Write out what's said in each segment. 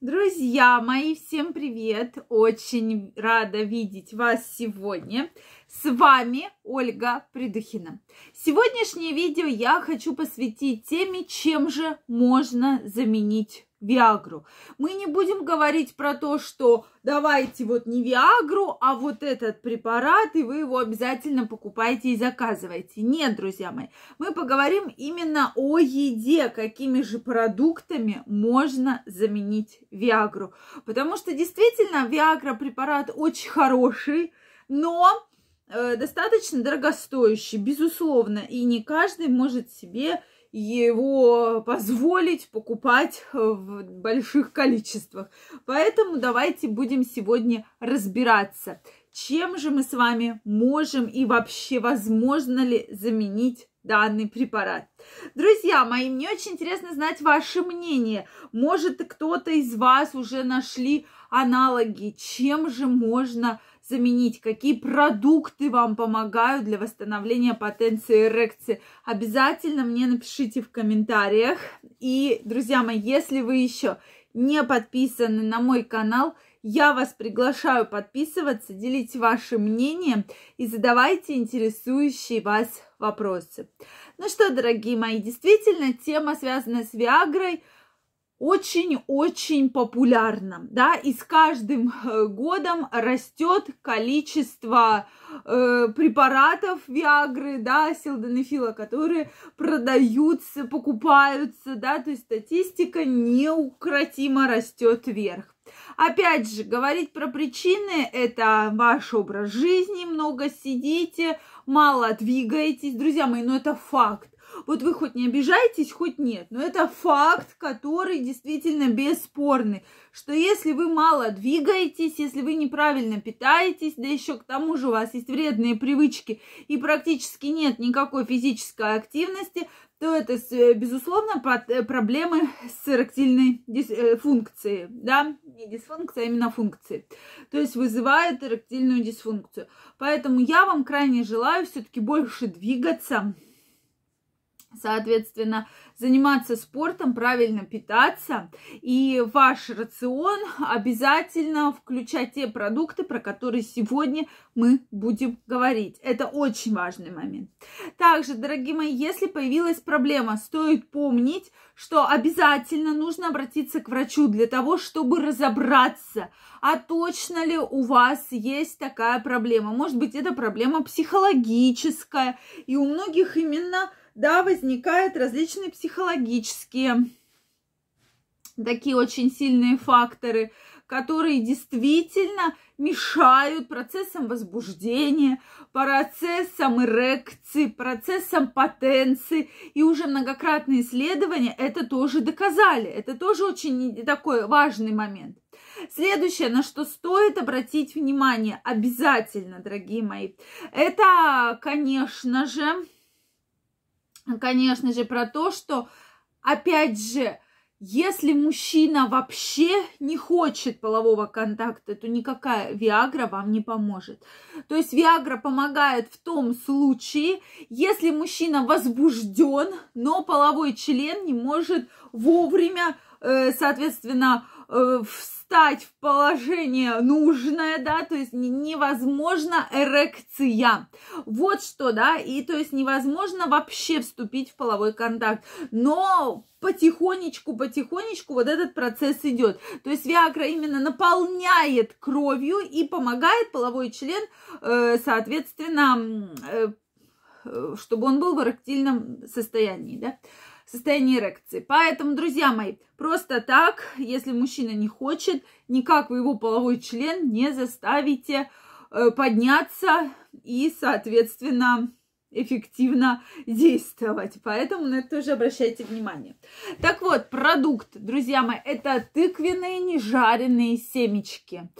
Друзья мои, всем привет! Очень рада видеть вас сегодня. С вами Ольга Придухина. Сегодняшнее видео я хочу посвятить теме, чем же можно заменить Виагру. Мы не будем говорить про то, что давайте вот не Виагру, а вот этот препарат, и вы его обязательно покупаете и заказываете. Нет, друзья мои, мы поговорим именно о еде, какими же продуктами можно заменить Виагру. Потому что действительно Виагра препарат очень хороший, но э, достаточно дорогостоящий, безусловно, и не каждый может себе его позволить покупать э, в больших количествах. Поэтому давайте будем сегодня разбираться, чем же мы с вами можем и вообще возможно ли заменить данный препарат. Друзья мои, мне очень интересно знать ваше мнение. Может, кто-то из вас уже нашли аналоги, чем же можно заменить, какие продукты вам помогают для восстановления потенции эрекции. Обязательно мне напишите в комментариях. И, друзья мои, если вы еще не подписаны на мой канал, я вас приглашаю подписываться, делить ваше мнение и задавайте интересующие вас вопросы. Ну что, дорогие мои, действительно, тема, связанная с Виагрой – очень-очень популярна, да, и с каждым э, годом растет количество э, препаратов Виагры, да, силденофила, которые продаются, покупаются, да, то есть статистика неукротимо растет вверх. Опять же, говорить про причины – это ваш образ жизни, много сидите, мало двигаетесь, друзья мои, но ну это факт вот вы хоть не обижаетесь, хоть нет. Но это факт, который действительно бесспорный. Что если вы мало двигаетесь, если вы неправильно питаетесь, да еще к тому же у вас есть вредные привычки и практически нет никакой физической активности, то это, э, безусловно, э, проблемы с эректильной э, функцией, да, не дисфункция, а именно функции, то есть вызывает эректильную дисфункцию. Поэтому я вам крайне желаю все-таки больше двигаться, соответственно, заниматься спортом, правильно питаться. И ваш рацион обязательно включать те продукты, про которые сегодня мы будем говорить. Это очень важный момент. Также, дорогие мои, если появилась проблема, стоит помнить, что обязательно нужно обратиться к врачу для того, чтобы разобраться, а точно ли у вас есть такая проблема. Может быть, это проблема психологическая, и у многих именно да, возникают различные психологические такие очень сильные факторы, которые действительно мешают процессам возбуждения, процессам эрекции, процессам потенции. И уже многократные исследования это тоже доказали. Это тоже очень такой важный момент. Следующее, на что стоит обратить внимание обязательно, дорогие мои, это, конечно же, конечно же, про то, что, опять же, если мужчина вообще не хочет полового контакта, то никакая Виагра вам не поможет. То есть Виагра помогает в том случае, если мужчина возбужден, но половой член не может вовремя Э, соответственно, э, встать в положение нужное, да, то есть невозможно эрекция. Вот что, да, и то есть невозможно вообще вступить в половой контакт. Но потихонечку, потихонечку вот этот процесс идет. То есть Виагра именно наполняет кровью и помогает половой член, э, соответственно, чтобы он был в эректильном состоянии, да состояние эрекции. Поэтому, друзья мои, просто так, если мужчина не хочет, никак вы его половой член не заставите э, подняться и, соответственно, эффективно действовать. Поэтому на это тоже обращайте внимание. Так вот, продукт, друзья мои, это тыквенные нежаренные семечки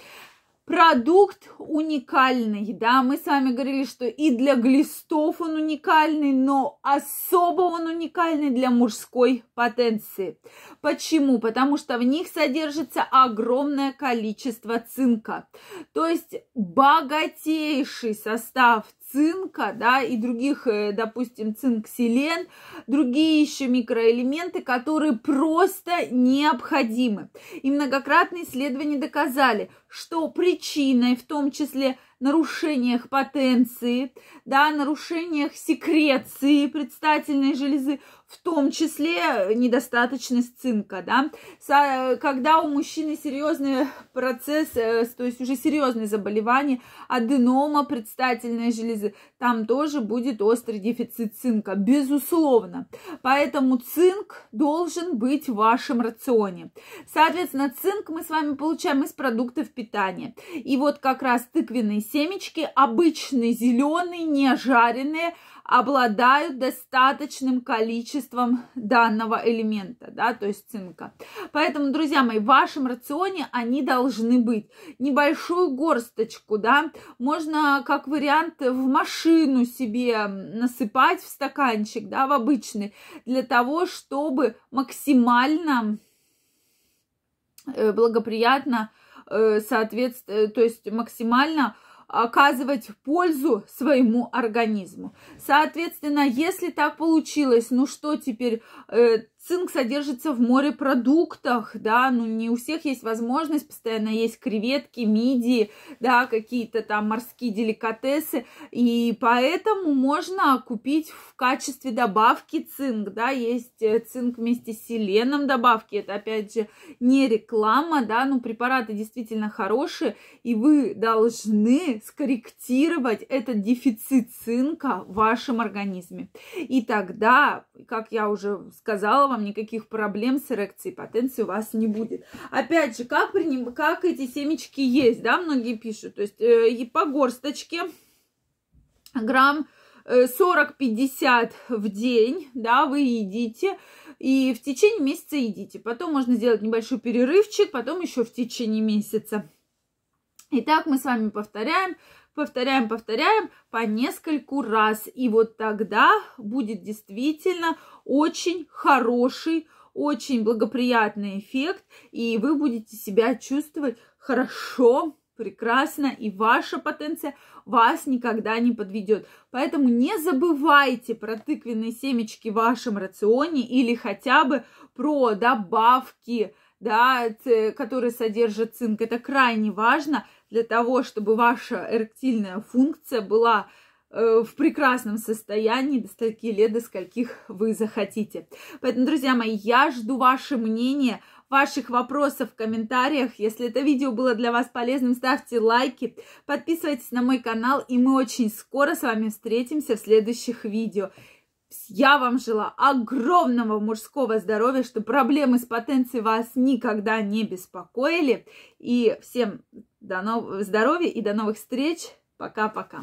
продукт уникальный, да, мы с вами говорили, что и для глистов он уникальный, но особо он уникальный для мужской потенции. Почему? Потому что в них содержится огромное количество цинка, то есть богатейший состав цинка, да, и других, э, допустим, цинкселен, другие еще микроэлементы, которые просто необходимы. И многократные исследования доказали, что причиной в том числе – нарушениях потенции, да, нарушениях секреции предстательной железы, в том числе недостаточность цинка, да, когда у мужчины серьезный процесс, э, то есть уже серьезные заболевания аденома предстательной железы, там тоже будет острый дефицит цинка, безусловно. Поэтому цинк должен быть в вашем рационе. Соответственно, цинк мы с вами получаем из продуктов питания. И вот как раз тыквенный семечки, обычные зеленые, не жареные, обладают достаточным количеством данного элемента, да, то есть цинка. Поэтому, друзья мои, в вашем рационе они должны быть. Небольшую горсточку, да, можно как вариант в машину себе насыпать в стаканчик, да, в обычный, для того, чтобы максимально э, благоприятно э, соответственно, э, то есть максимально оказывать пользу своему организму. Соответственно, если так получилось, ну что теперь, э, Цинк содержится в морепродуктах, да, ну не у всех есть возможность, постоянно есть креветки, мидии, да, какие-то там морские деликатесы, и поэтому можно купить в качестве добавки цинк, да, есть э, цинк вместе с селеном добавки, это опять же не реклама, да, но ну, препараты действительно хорошие, и вы должны скорректировать этот дефицит цинка в вашем организме. И тогда, как я уже сказала, вам никаких проблем с эрекцией, потенции у вас не будет. Опять же, как, приним... как эти семечки есть, да, многие пишут, то есть э, и по горсточке грамм 40-50 э, в день, да, вы едите, и в течение месяца едите. Потом можно сделать небольшой перерывчик, потом еще в течение месяца. Итак, мы с вами повторяем, повторяем, повторяем по нескольку раз. И вот тогда будет действительно очень хороший, очень благоприятный эффект, и вы будете себя чувствовать хорошо, прекрасно, и ваша потенция вас никогда не подведет. Поэтому не забывайте про тыквенные семечки в вашем рационе или хотя бы про добавки, да, который содержит цинк. Это крайне важно для того, чтобы ваша эректильная функция была э, в прекрасном состоянии, до скольки лет, до скольких вы захотите. Поэтому, друзья мои, я жду ваше мнение, ваших вопросов в комментариях. Если это видео было для вас полезным, ставьте лайки, подписывайтесь на мой канал, и мы очень скоро с вами встретимся в следующих видео. Я вам желаю огромного мужского здоровья, чтобы проблемы с потенцией вас никогда не беспокоили. И всем до нов... здоровья и до новых встреч. Пока-пока.